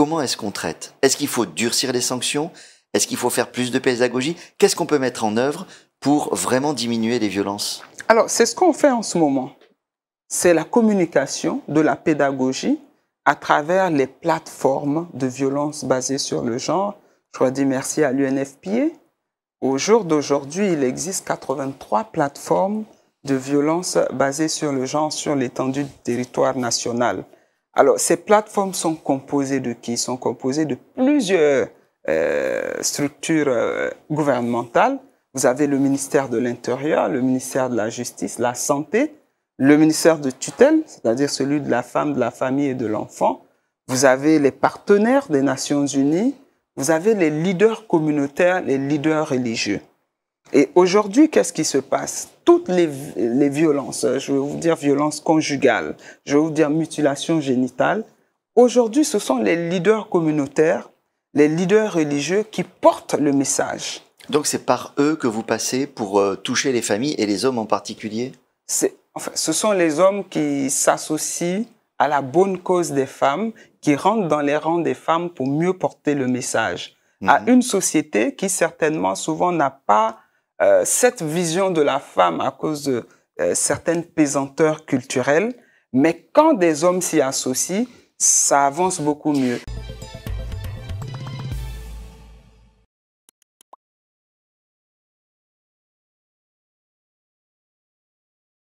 comment est-ce qu'on traite Est-ce qu'il faut durcir les sanctions Est-ce qu'il faut faire plus de pédagogie Qu'est-ce qu'on peut mettre en œuvre pour vraiment diminuer les violences Alors, c'est ce qu'on fait en ce moment. C'est la communication de la pédagogie à travers les plateformes de violence basées sur le genre. Je dois dire merci à l'UNFPA. Au jour d'aujourd'hui, il existe 83 plateformes de violences basées sur le genre sur l'étendue du territoire national. Alors, ces plateformes sont composées de qui Sont composées de plusieurs euh, structures euh, gouvernementales. Vous avez le ministère de l'Intérieur, le ministère de la Justice, la Santé, le ministère de tutelle, c'est-à-dire celui de la femme, de la famille et de l'enfant. Vous avez les partenaires des Nations Unies. Vous avez les leaders communautaires, les leaders religieux. Et aujourd'hui, qu'est-ce qui se passe Toutes les, violences, euh, je vais vous dire violences conjugales, je vais vous dire mutilation génitale, aujourd'hui, ce sont les leaders communautaires, les leaders religieux qui portent le message. Donc c'est par eux que vous passez pour euh, toucher les familles et les hommes en particulier enfin, Ce sont les hommes qui s'associent à la bonne cause des femmes, qui rentrent dans les rangs des femmes pour mieux porter le message à mhm. une société qui certainement souvent n'a pas euh, cette vision de la femme à cause de euh, certaines pesanteurs culturelles, mais quand des hommes s'y associent, ça avance beaucoup mieux.